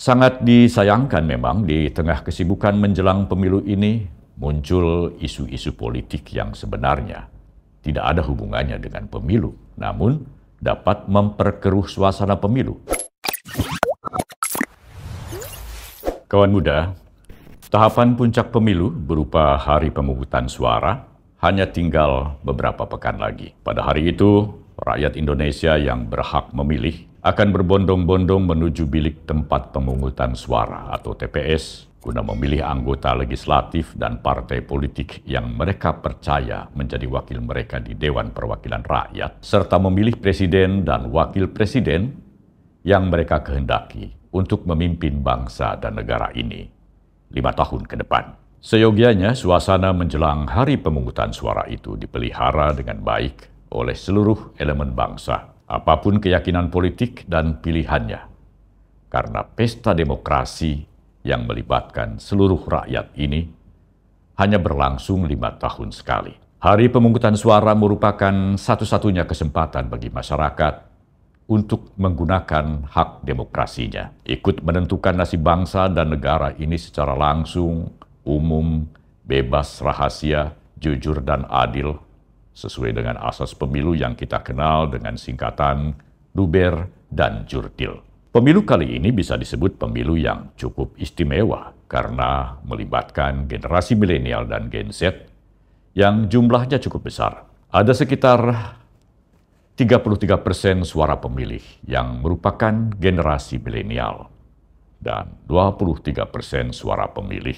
Sangat disayangkan memang di tengah kesibukan menjelang pemilu ini muncul isu-isu politik yang sebenarnya tidak ada hubungannya dengan pemilu, namun dapat memperkeruh suasana pemilu. Kawan muda, tahapan puncak pemilu berupa hari pemungutan suara hanya tinggal beberapa pekan lagi. Pada hari itu, rakyat Indonesia yang berhak memilih akan berbondong-bondong menuju bilik tempat pemungutan suara atau TPS guna memilih anggota legislatif dan partai politik yang mereka percaya menjadi wakil mereka di Dewan Perwakilan Rakyat serta memilih presiden dan wakil presiden yang mereka kehendaki untuk memimpin bangsa dan negara ini lima tahun ke depan. Seyogianya suasana menjelang hari pemungutan suara itu dipelihara dengan baik oleh seluruh elemen bangsa apapun keyakinan politik dan pilihannya, karena pesta demokrasi yang melibatkan seluruh rakyat ini hanya berlangsung lima tahun sekali. Hari pemungutan suara merupakan satu-satunya kesempatan bagi masyarakat untuk menggunakan hak demokrasinya, ikut menentukan nasib bangsa dan negara ini secara langsung, umum, bebas, rahasia, jujur, dan adil sesuai dengan asas pemilu yang kita kenal dengan singkatan luber dan jurtil. Pemilu kali ini bisa disebut pemilu yang cukup istimewa karena melibatkan generasi milenial dan Gen Z yang jumlahnya cukup besar. Ada sekitar 33 persen suara pemilih yang merupakan generasi milenial dan 23 persen suara pemilih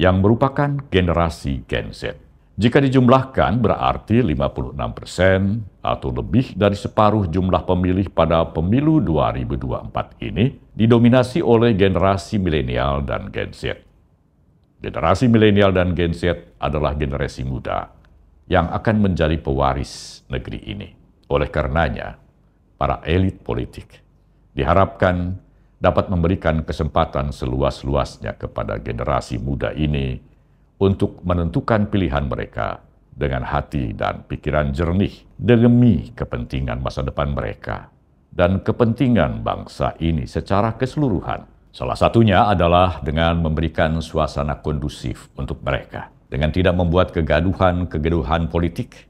yang merupakan generasi Gen Z. Jika dijumlahkan berarti 56 persen atau lebih dari separuh jumlah pemilih pada pemilu 2024 ini didominasi oleh generasi milenial dan Gen Z. Generasi milenial dan Gen Z adalah generasi muda yang akan menjadi pewaris negeri ini. Oleh karenanya, para elit politik diharapkan dapat memberikan kesempatan seluas-luasnya kepada generasi muda ini untuk menentukan pilihan mereka dengan hati dan pikiran jernih demi kepentingan masa depan mereka dan kepentingan bangsa ini secara keseluruhan. Salah satunya adalah dengan memberikan suasana kondusif untuk mereka, dengan tidak membuat kegaduhan-kegaduhan politik,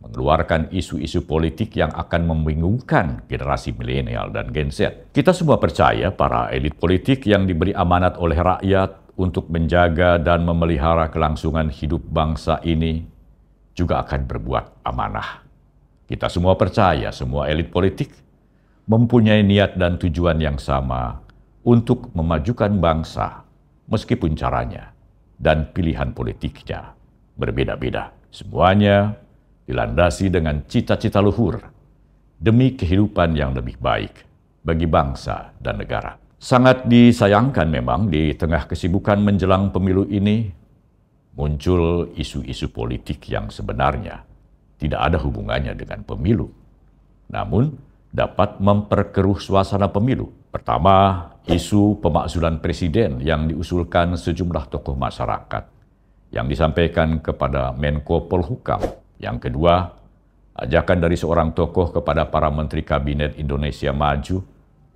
mengeluarkan isu-isu politik yang akan membingungkan generasi milenial dan Gen Z. Kita semua percaya para elit politik yang diberi amanat oleh rakyat untuk menjaga dan memelihara kelangsungan hidup bangsa ini juga akan berbuat amanah. Kita semua percaya semua elit politik mempunyai niat dan tujuan yang sama untuk memajukan bangsa meskipun caranya dan pilihan politiknya berbeda-beda. Semuanya dilandasi dengan cita-cita luhur demi kehidupan yang lebih baik bagi bangsa dan negara. Sangat disayangkan memang di tengah kesibukan menjelang pemilu ini muncul isu-isu politik yang sebenarnya tidak ada hubungannya dengan pemilu. Namun dapat memperkeruh suasana pemilu. Pertama, isu pemakzulan presiden yang diusulkan sejumlah tokoh masyarakat yang disampaikan kepada Menko Polhukam. Yang kedua, ajakan dari seorang tokoh kepada para menteri kabinet Indonesia Maju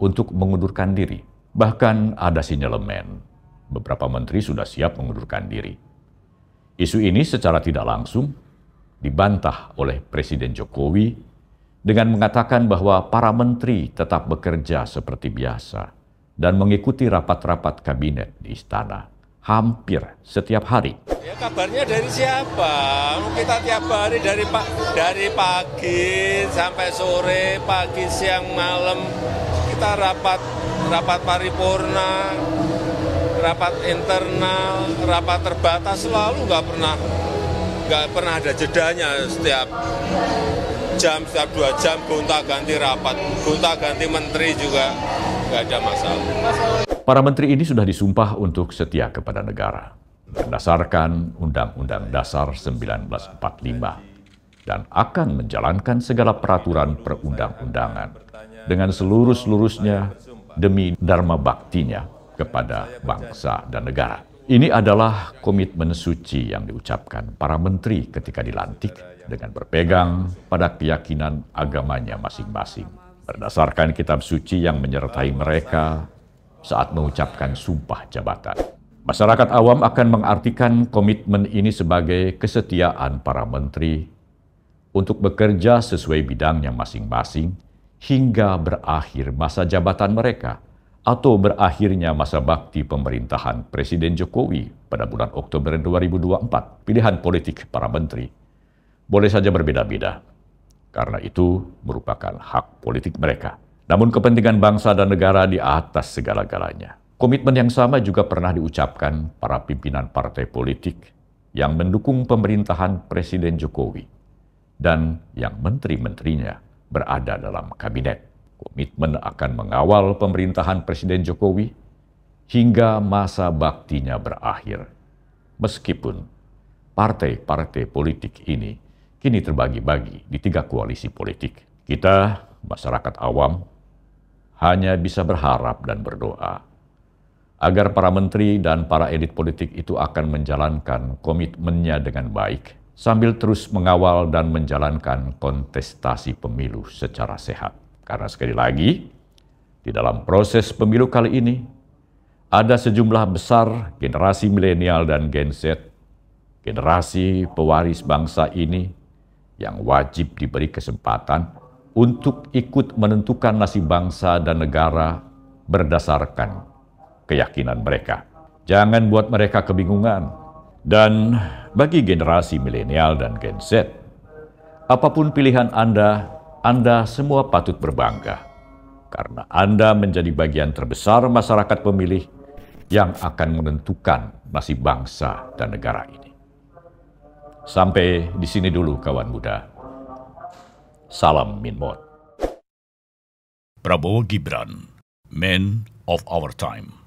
untuk mengundurkan diri Bahkan ada sinyalemen, beberapa menteri sudah siap mengundurkan diri. Isu ini secara tidak langsung dibantah oleh Presiden Jokowi dengan mengatakan bahwa para menteri tetap bekerja seperti biasa dan mengikuti rapat-rapat kabinet di istana hampir setiap hari. Ya, kabarnya dari siapa? Kita tiap hari dari pak dari pagi sampai sore, pagi, siang, malam kita rapat rapat paripurna, rapat internal, rapat terbatas selalu nggak pernah nggak pernah ada jedanya setiap jam setiap dua jam gonta ganti rapat, gonta ganti menteri juga nggak ada masalah. Para menteri ini sudah disumpah untuk setia kepada negara berdasarkan Undang-Undang Dasar 1945 dan akan menjalankan segala peraturan perundang-undangan dengan seluruh-seluruhnya demi Dharma Baktinya kepada bangsa dan negara. Ini adalah komitmen suci yang diucapkan para menteri ketika dilantik dengan berpegang pada keyakinan agamanya masing-masing. Berdasarkan kitab suci yang menyertai mereka saat mengucapkan sumpah jabatan. Masyarakat awam akan mengartikan komitmen ini sebagai kesetiaan para menteri untuk bekerja sesuai bidangnya masing-masing hingga berakhir masa jabatan mereka atau berakhirnya masa bakti pemerintahan Presiden Jokowi pada bulan Oktober 2024, pilihan politik para menteri boleh saja berbeda-beda. Karena itu merupakan hak politik mereka. Namun kepentingan bangsa dan negara di atas segala-galanya. Komitmen yang sama juga pernah diucapkan para pimpinan partai politik yang mendukung pemerintahan Presiden Jokowi dan yang menteri-menterinya berada dalam kabinet. Komitmen akan mengawal pemerintahan Presiden Jokowi hingga masa baktinya berakhir. Meskipun partai-partai politik ini kini terbagi-bagi di tiga koalisi politik. Kita, masyarakat awam, hanya bisa berharap dan berdoa agar para menteri dan para elit politik itu akan menjalankan komitmennya dengan baik sambil terus mengawal dan menjalankan kontestasi pemilu secara sehat. Karena sekali lagi, di dalam proses pemilu kali ini, ada sejumlah besar generasi milenial dan Gen Z, generasi pewaris bangsa ini yang wajib diberi kesempatan untuk ikut menentukan nasib bangsa dan negara berdasarkan keyakinan mereka. Jangan buat mereka kebingungan dan bagi generasi milenial dan Gen Z. Apapun pilihan Anda, Anda semua patut berbangga karena Anda menjadi bagian terbesar masyarakat pemilih yang akan menentukan nasib bangsa dan negara ini. Sampai di sini dulu kawan muda. Salam Mot. Prabowo Gibran, Men of Our Time.